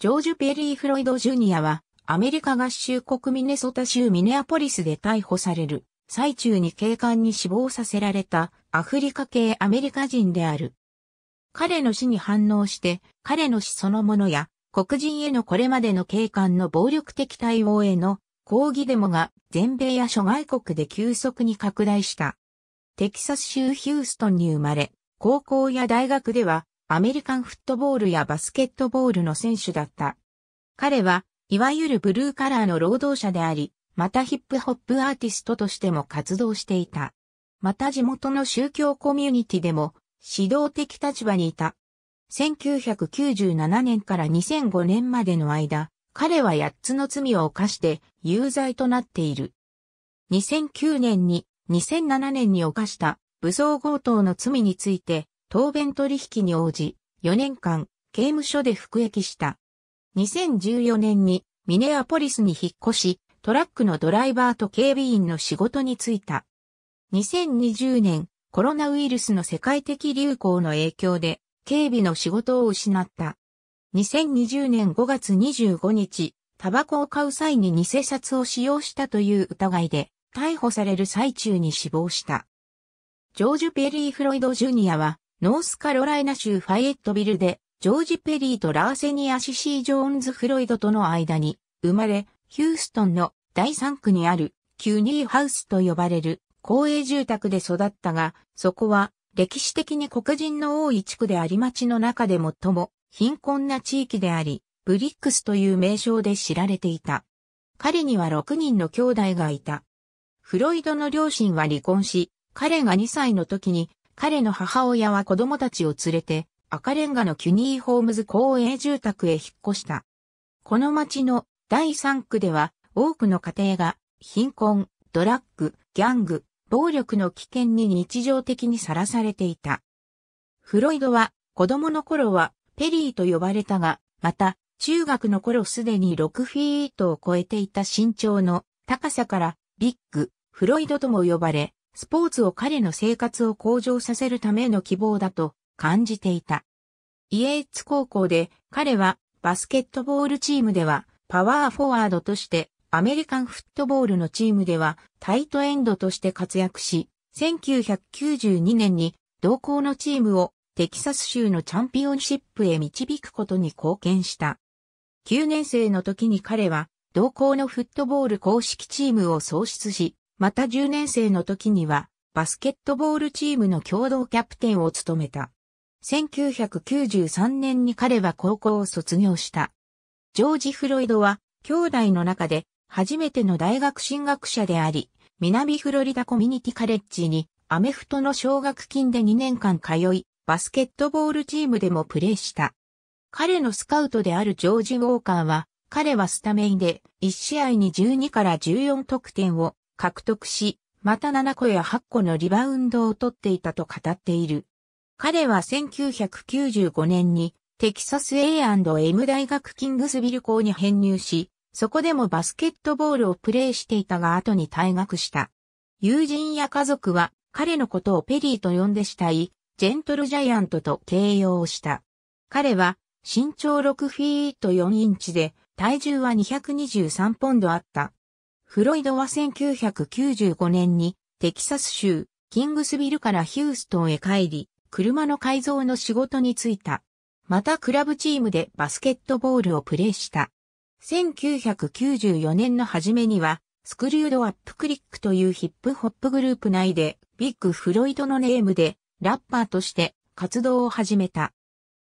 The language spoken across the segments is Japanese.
ジョージ・ペリー・フロイド・ジュニアは、アメリカ合衆国ミネソタ州ミネアポリスで逮捕される、最中に警官に死亡させられたアフリカ系アメリカ人である。彼の死に反応して、彼の死そのものや、黒人へのこれまでの警官の暴力的対応への抗議デモが全米や諸外国で急速に拡大した。テキサス州ヒューストンに生まれ、高校や大学ではアメリカンフットボールやバスケットボールの選手だった。彼は、いわゆるブルーカラーの労働者であり、またヒップホップアーティストとしても活動していた。また地元の宗教コミュニティでも指導的立場にいた。1997年から2005年までの間、彼は8つの罪を犯して有罪となっている。2009年に2007年に犯した武装強盗の罪について答弁取引に応じ、4年間、刑務所で服役した。2014年にミネアポリスに引っ越し、トラックのドライバーと警備員の仕事に就いた。2020年、コロナウイルスの世界的流行の影響で、警備の仕事を失った。2020年5月25日、タバコを買う際に偽札を使用したという疑いで、逮捕される最中に死亡した。ジョージ・ペリー・フロイド・ジュニアは、ノースカロライナ州ファイエットビルで、ジョージ・ペリーとラーセニア・シシー・ジョーンズ・フロイドとの間に生まれ、ヒューストンの第3区にあるキューニーハウスと呼ばれる公営住宅で育ったが、そこは歴史的に黒人の多い地区であり町の中で最も貧困な地域であり、ブリックスという名称で知られていた。彼には6人の兄弟がいた。フロイドの両親は離婚し、彼が2歳の時に彼の母親は子供たちを連れて、赤レンガのキュニーホームズ公営住宅へ引っ越した。この町の第3区では、多くの家庭が、貧困、ドラッグ、ギャング、暴力の危険に日常的にさらされていた。フロイドは、子供の頃は、ペリーと呼ばれたが、また、中学の頃すでに6フィートを超えていた身長の高さから、ビッグ、フロイドとも呼ばれ、スポーツを彼の生活を向上させるための希望だと感じていた。イエーツ高校で彼はバスケットボールチームではパワーフォワードとしてアメリカンフットボールのチームではタイトエンドとして活躍し、1992年に同校のチームをテキサス州のチャンピオンシップへ導くことに貢献した。9年生の時に彼は同校のフットボール公式チームを創出し、また10年生の時には、バスケットボールチームの共同キャプテンを務めた。1993年に彼は高校を卒業した。ジョージ・フロイドは、兄弟の中で初めての大学進学者であり、南フロリダコミュニティカレッジにアメフトの奨学金で2年間通い、バスケットボールチームでもプレーした。彼のスカウトであるジョージ・ウォーカーは、彼はスタメンで1試合に12から14得点を、獲得し、また7個や8個のリバウンドを取っていたと語っている。彼は1995年にテキサス A&M 大学キングスビル校に編入し、そこでもバスケットボールをプレーしていたが後に退学した。友人や家族は彼のことをペリーと呼んでたい、ジェントルジャイアントと形容した。彼は身長6フィート4インチで体重は223ポンドあった。フロイドは1995年にテキサス州キングスビルからヒューストンへ帰り、車の改造の仕事に就いた。またクラブチームでバスケットボールをプレーした。1994年の初めには、スクリュードアップクリックというヒップホップグループ内で、ビッグフロイドのネームで、ラッパーとして活動を始めた。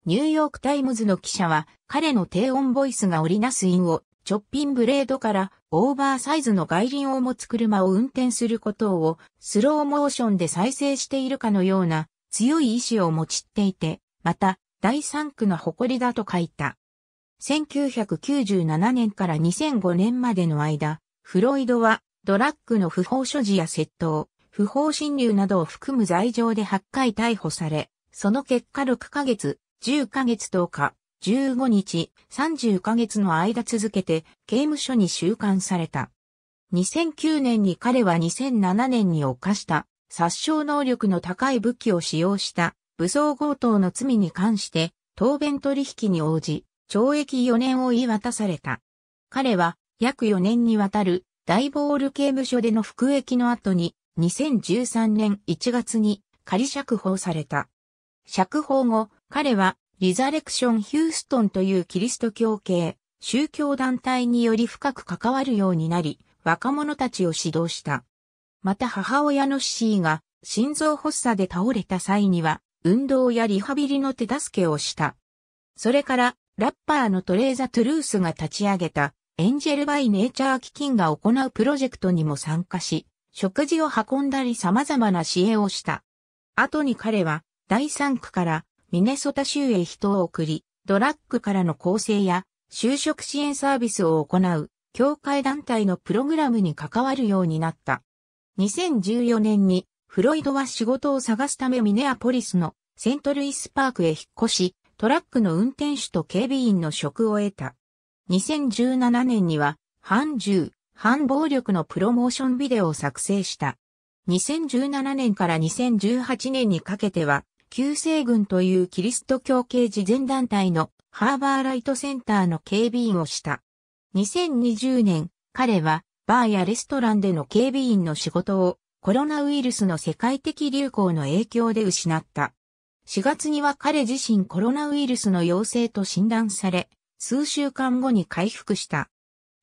ニューヨークタイムズの記者は、彼の低音ボイスが織りなす韻をチョッピンブレードからオーバーサイズの外輪を持つ車を運転することをスローモーションで再生しているかのような強い意志を持ちっていて、また第3区の誇りだと書いた。1997年から2005年までの間、フロイドはドラッグの不法所持や窃盗、不法侵入などを含む罪状で8回逮捕され、その結果6ヶ月、10ヶ月10日、15日、30ヶ月の間続けて刑務所に収監された。2009年に彼は2007年に犯した殺傷能力の高い武器を使用した武装強盗の罪に関して答弁取引に応じ懲役4年を言い渡された。彼は約4年にわたる大ボール刑務所での服役の後に2013年1月に仮釈放された。釈放後、彼はリザレクション・ヒューストンというキリスト教系、宗教団体により深く関わるようになり、若者たちを指導した。また母親のシーが心臓発作で倒れた際には、運動やリハビリの手助けをした。それから、ラッパーのトレーザ・トゥルースが立ち上げた、エンジェル・バイ・ネイチャー基金が行うプロジェクトにも参加し、食事を運んだり様々な支援をした。後に彼は、第3区からミネソタ州へ人を送り、ドラッグからの構成や就職支援サービスを行う、協会団体のプログラムに関わるようになった。2014年にフロイドは仕事を探すためミネアポリスのセントルイスパークへ引っ越し、トラックの運転手と警備員の職を得た。2017年には、反銃、反暴力のプロモーションビデオを作成した。2017年から2018年にかけては、旧世軍というキリスト教系慈善団体のハーバーライトセンターの警備員をした。2020年、彼はバーやレストランでの警備員の仕事をコロナウイルスの世界的流行の影響で失った。4月には彼自身コロナウイルスの陽性と診断され、数週間後に回復した。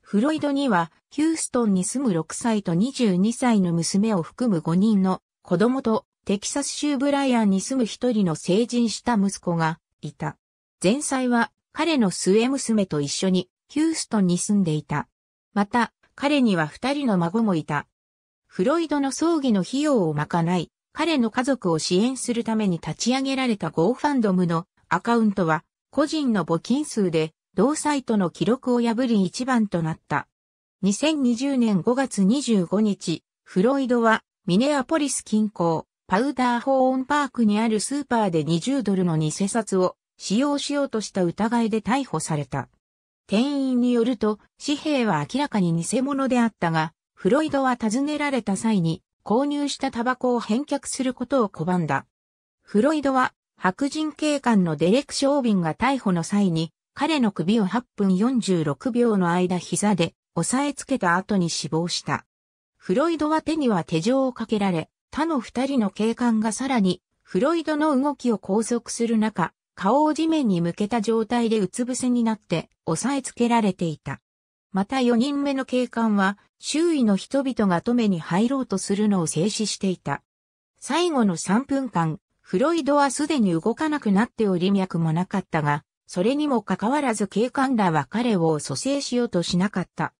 フロイドには、ヒューストンに住む6歳と22歳の娘を含む5人の子供とテキサス州ブライアンに住む一人の成人した息子がいた。前妻は彼の末娘と一緒にヒューストンに住んでいた。また、彼には二人の孫もいた。フロイドの葬儀の費用を賄い、彼の家族を支援するために立ち上げられたゴーファンドムのアカウントは、個人の募金数で同サイトの記録を破り一番となった。2020年5月25日、フロイドはミネアポリス近郊パウダーホーンパークにあるスーパーで20ドルの偽札を使用しようとした疑いで逮捕された。店員によると、紙幣は明らかに偽物であったが、フロイドは尋ねられた際に、購入したタバコを返却することを拒んだ。フロイドは、白人警官のデレク・ショービンが逮捕の際に、彼の首を8分46秒の間膝で押さえつけた後に死亡した。フロイドは手には手錠をかけられ、他の二人の警官がさらに、フロイドの動きを拘束する中、顔を地面に向けた状態でうつ伏せになって押さえつけられていた。また四人目の警官は周囲の人々が止めに入ろうとするのを制止していた。最後の三分間、フロイドはすでに動かなくなっており脈もなかったが、それにもかかわらず警官らは彼を蘇生しようとしなかった。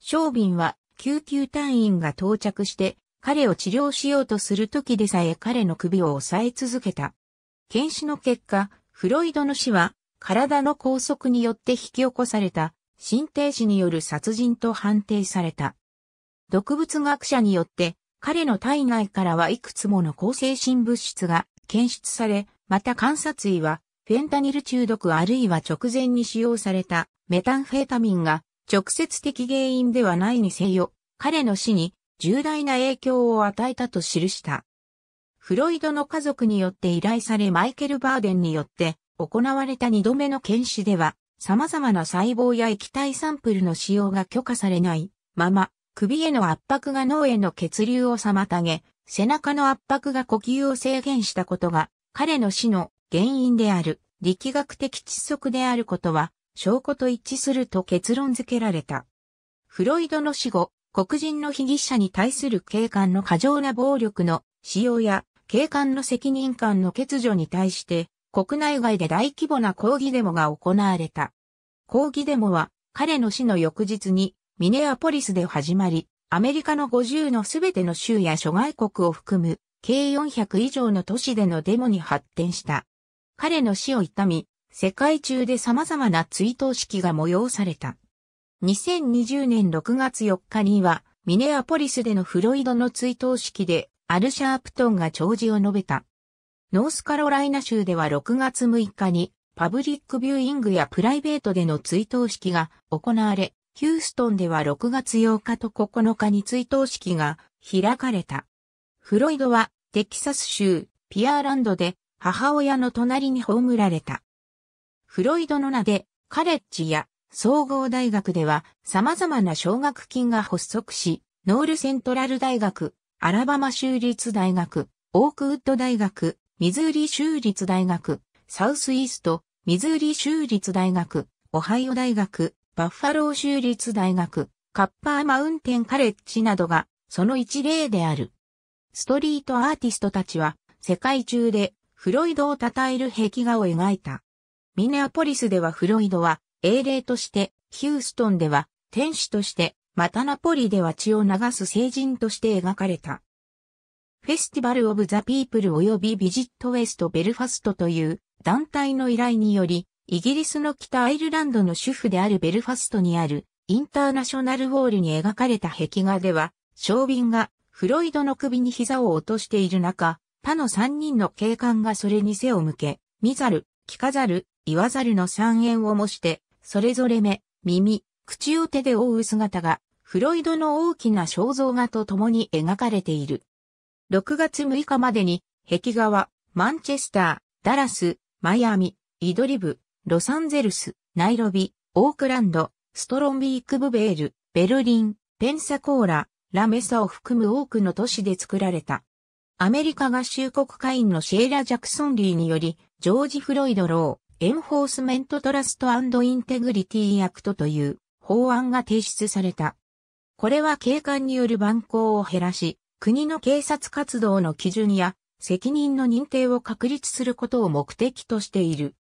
ショービンは救急隊員が到着して彼を治療しようとする時でさえ彼の首を押さえ続けた。検視の結果、フロイドの死は、体の拘束によって引き起こされた、心停止による殺人と判定された。毒物学者によって、彼の体内からはいくつもの抗精神物質が検出され、また観察医は、フェンタニル中毒あるいは直前に使用されたメタンフェタミンが直接的原因ではないにせよ、彼の死に重大な影響を与えたと記した。フロイドの家族によって依頼されマイケル・バーデンによって行われた二度目の検視では、様々な細胞や液体サンプルの使用が許可されないまま、首への圧迫が脳への血流を妨げ、背中の圧迫が呼吸を制限したことが、彼の死の原因である、力学的窒息であることは、証拠と一致すると結論付けられた。フロイドの死後、黒人の被疑者に対する警官の過剰な暴力の使用や警官の責任感の欠如に対して国内外で大規模な抗議デモが行われた。抗議デモは彼の死の翌日にミネアポリスで始まり、アメリカの50のすべての州や諸外国を含む計400以上の都市でのデモに発展した。彼の死を悼み、世界中で様々な追悼式が催された。2020年6月4日には、ミネアポリスでのフロイドの追悼式で、アル・シャープトンが弔辞を述べた。ノースカロライナ州では6月6日に、パブリックビューイングやプライベートでの追悼式が行われ、ヒューストンでは6月8日と9日に追悼式が開かれた。フロイドはテキサス州ピアーランドで母親の隣に葬られた。フロイドの名でカレッジや総合大学では様々な奨学金が発足し、ノールセントラル大学、アラバマ州立大学、オークウッド大学、ミズーリ州立大学、サウスイースト、ミズーリ州立大学、オハイオ大学、バッファロー州立大学、カッパーマウンテンカレッジなどがその一例である。ストリートアーティストたちは世界中でフロイドを称える壁画を描いた。ミネアポリスではフロイドは英霊として、ヒューストンでは天使として、またナポリでは血を流す聖人として描かれた。フェスティバル・オブ・ザ・ピープル及びビジット・ウェスト・ベルファストという団体の依頼により、イギリスの北アイルランドの主婦であるベルファストにあるインターナショナルウォールに描かれた壁画では、ビンがフロイドの首に膝を落としている中、他の三人の警官がそれに背を向け、見ざる、聞かざる、言わざるの三円を模して、それぞれ目、耳、口を手で覆う姿が、フロイドの大きな肖像画と共に描かれている。6月6日までに、壁画は、マンチェスター、ダラス、マイアミ、イドリブ、ロサンゼルス、ナイロビ、オークランド、ストロンビークブベール、ベルリン、ペンサコーラ、ラメサを含む多くの都市で作られた。アメリカ合衆国会員のシェーラ・ジャクソンリーにより、ジョージ・フロイド・ロー、エンフォースメントトラストインテグリティアクトという法案が提出された。これは警官による蛮行を減らし、国の警察活動の基準や責任の認定を確立することを目的としている。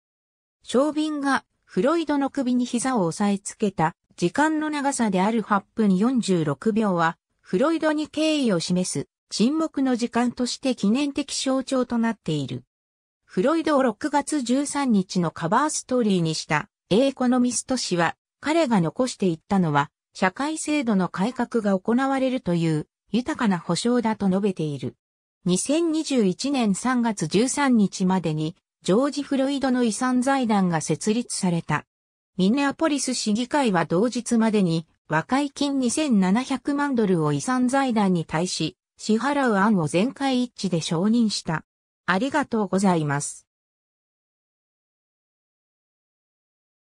小便がフロイドの首に膝を押さえつけた時間の長さである8分46秒は、フロイドに敬意を示す沈黙の時間として記念的象徴となっている。フロイドを6月13日のカバーストーリーにしたエーコノミスト氏は、彼が残していったのは、社会制度の改革が行われるという豊かな保障だと述べている。2021年3月13日までに、ジョージ・フロイドの遺産財団が設立された。ミネアポリス市議会は同日までに、和解金2700万ドルを遺産財団に対し、支払う案を全会一致で承認した。ありがとうございます。